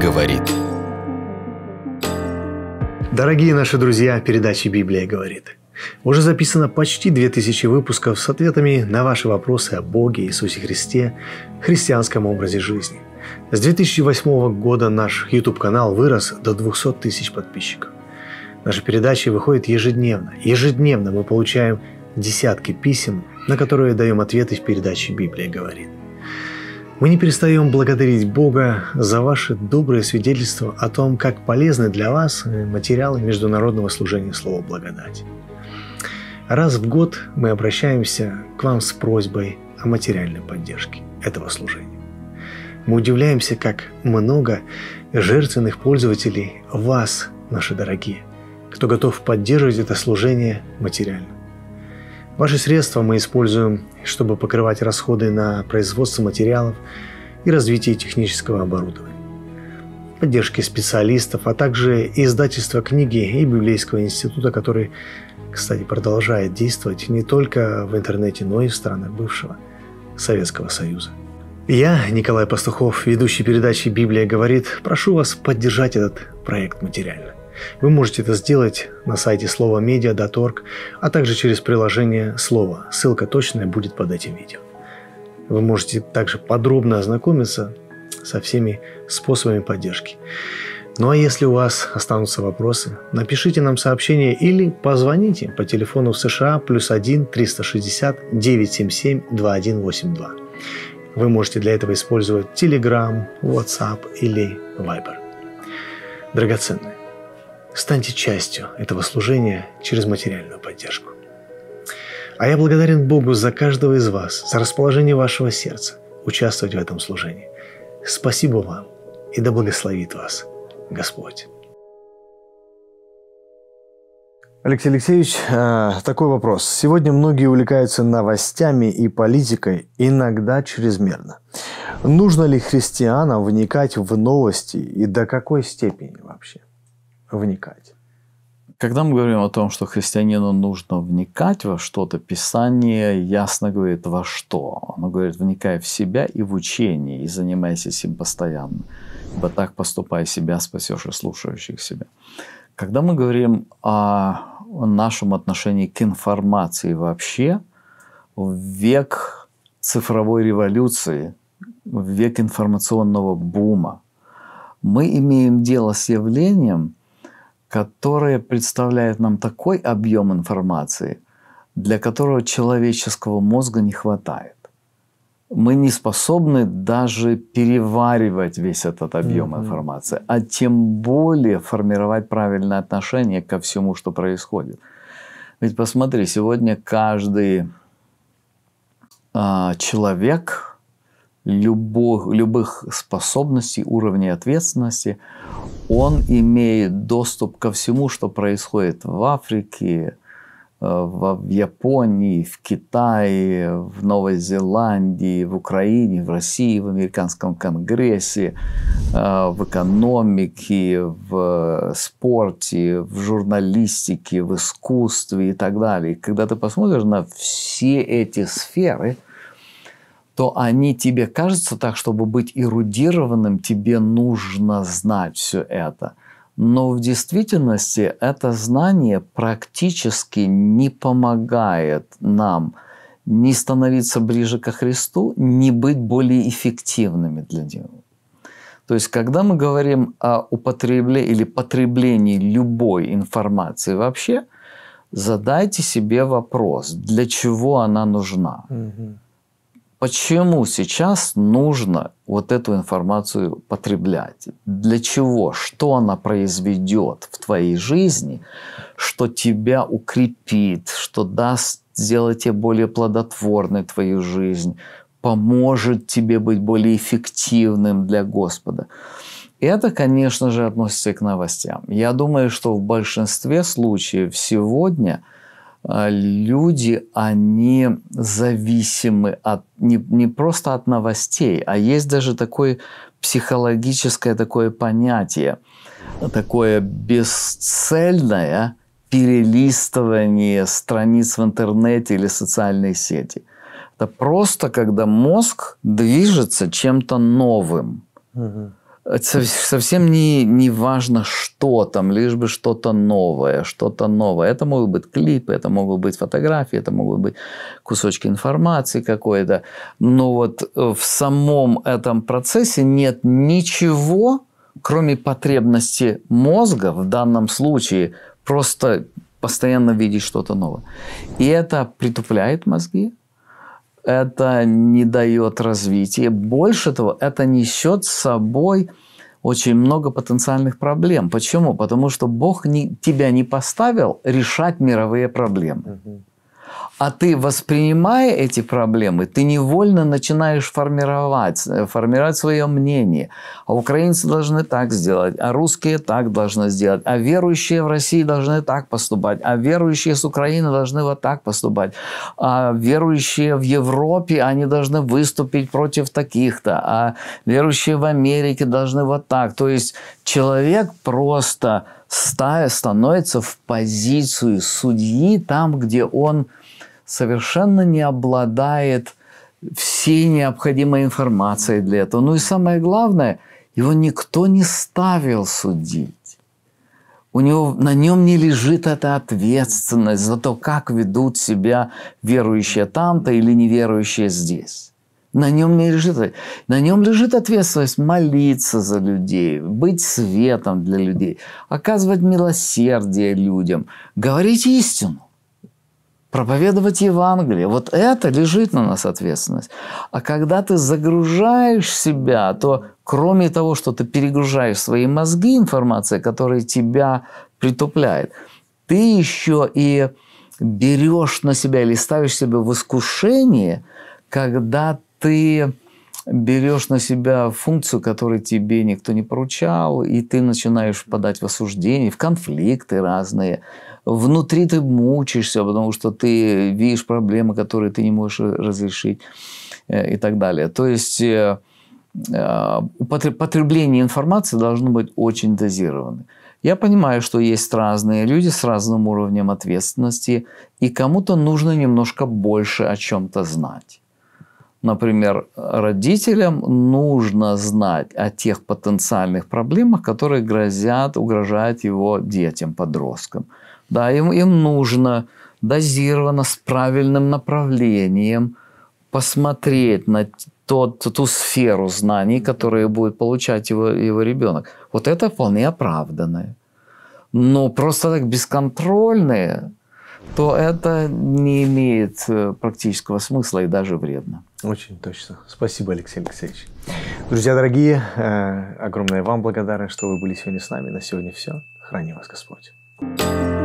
говорит. Дорогие наши друзья, передача «Библия говорит». Уже записано почти 2000 выпусков с ответами на ваши вопросы о Боге, Иисусе Христе, христианском образе жизни. С 2008 года наш YouTube-канал вырос до 200 тысяч подписчиков. Наши передачи выходят ежедневно. Ежедневно мы получаем десятки писем, на которые даем ответы в передаче «Библия говорит». Мы не перестаем благодарить Бога за ваше доброе свидетельство о том, как полезны для вас материалы международного служения Слова благодати. Раз в год мы обращаемся к вам с просьбой о материальной поддержке этого служения. Мы удивляемся, как много жертвенных пользователей вас, наши дорогие, кто готов поддерживать это служение материально. Ваши средства мы используем, чтобы покрывать расходы на производство материалов и развитие технического оборудования, поддержки специалистов, а также издательство книги и Библейского института, который, кстати, продолжает действовать не только в интернете, но и в странах бывшего Советского Союза. Я, Николай Пастухов, ведущий передачи «Библия говорит», прошу вас поддержать этот проект материально. Вы можете это сделать на сайте словомедиа.org, а также через приложение «Слово». Ссылка точная будет под этим видео. Вы можете также подробно ознакомиться со всеми способами поддержки. Ну а если у вас останутся вопросы, напишите нам сообщение или позвоните по телефону в США плюс 1 360 977 2182. Вы можете для этого использовать Telegram, WhatsApp или Viber. Драгоценные. Станьте частью этого служения через материальную поддержку. А я благодарен Богу за каждого из вас, за расположение вашего сердца участвовать в этом служении. Спасибо вам и да благословит вас Господь. Алексей Алексеевич, э, такой вопрос. Сегодня многие увлекаются новостями и политикой, иногда чрезмерно. Нужно ли христианам вникать в новости и до какой степени вообще? вникать. Когда мы говорим о том, что христианину нужно вникать во что-то, Писание ясно говорит во что. Оно говорит, вникай в себя и в учение, и занимайся им постоянно. Ибо так поступай себя, спасешь и слушающих себя. Когда мы говорим о нашем отношении к информации вообще, в век цифровой революции, в век информационного бума, мы имеем дело с явлением – которое представляет нам такой объем информации, для которого человеческого мозга не хватает. Мы не способны даже переваривать весь этот объем mm-hmm. информации, а тем более формировать правильное отношение ко всему, что происходит. Ведь посмотри, сегодня каждый а, человек, любых, любых способностей, уровней ответственности. Он имеет доступ ко всему, что происходит в Африке, э, в Японии, в Китае, в Новой Зеландии, в Украине, в России, в Американском Конгрессе, э, в экономике, в э, спорте, в журналистике, в искусстве и так далее. И когда ты посмотришь на все эти сферы – то они тебе кажутся так, чтобы быть эрудированным, тебе нужно знать все это. Но в действительности это знание практически не помогает нам не становиться ближе ко Христу, не быть более эффективными для Него. То есть, когда мы говорим о употреблении или потреблении любой информации вообще, задайте себе вопрос, для чего она нужна. Угу. Почему сейчас нужно вот эту информацию потреблять? Для чего? Что она произведет в твоей жизни, что тебя укрепит, что даст сделать тебе более плодотворной твою жизнь, поможет тебе быть более эффективным для Господа? Это, конечно же, относится и к новостям. Я думаю, что в большинстве случаев сегодня – а, люди, они зависимы от, не, не просто от новостей, а есть даже такое психологическое такое понятие, такое бесцельное перелистывание страниц в интернете или социальной сети. Это просто когда мозг движется чем-то новым. Угу совсем не, не важно, что там, лишь бы что-то новое, что-то новое. Это могут быть клипы, это могут быть фотографии, это могут быть кусочки информации какой-то. Но вот э, в самом этом процессе нет ничего, кроме потребности мозга, в данном случае просто постоянно видеть что-то новое. И это притупляет мозги, это не дает развития. Больше того, это несет с собой очень много потенциальных проблем. Почему? Потому что Бог не, тебя не поставил решать мировые проблемы. Угу. А ты, воспринимая эти проблемы, ты невольно начинаешь формировать, э, формировать свое мнение. А украинцы должны так сделать, а русские так должны сделать, а верующие в России должны так поступать, а верующие с Украины должны вот так поступать, а верующие в Европе, они должны выступить против таких-то, а верующие в Америке должны вот так. То есть человек просто становится в позицию судьи там, где он совершенно не обладает всей необходимой информацией для этого. Ну и самое главное, его никто не ставил судить. У него, на нем не лежит эта ответственность за то, как ведут себя верующие там-то или неверующие здесь. На нем не лежит, на нем лежит ответственность молиться за людей, быть светом для людей, оказывать милосердие людям, говорить истину проповедовать Евангелие. Вот это лежит на нас ответственность. А когда ты загружаешь себя, то кроме того, что ты перегружаешь свои мозги информацией, которая тебя притупляет, ты еще и берешь на себя или ставишь себя в искушение, когда ты берешь на себя функцию, которую тебе никто не поручал, и ты начинаешь впадать в осуждение, в конфликты разные, внутри ты мучаешься, потому что ты видишь проблемы, которые ты не можешь разрешить э, и так далее. То есть э, э, потребление информации должно быть очень дозировано. Я понимаю, что есть разные люди с разным уровнем ответственности, и кому-то нужно немножко больше о чем-то знать. Например, родителям нужно знать о тех потенциальных проблемах, которые грозят, угрожают его детям, подросткам. Да, им, им нужно дозированно, с правильным направлением посмотреть на тот, ту сферу знаний, которые будет получать его, его ребенок. Вот это вполне оправданное. Но просто так бесконтрольные, то это не имеет э, практического смысла и даже вредно. Очень точно. Спасибо, Алексей Алексеевич. Друзья дорогие, э, огромная вам благодарность, что вы были сегодня с нами. На сегодня все. Храни вас Господь.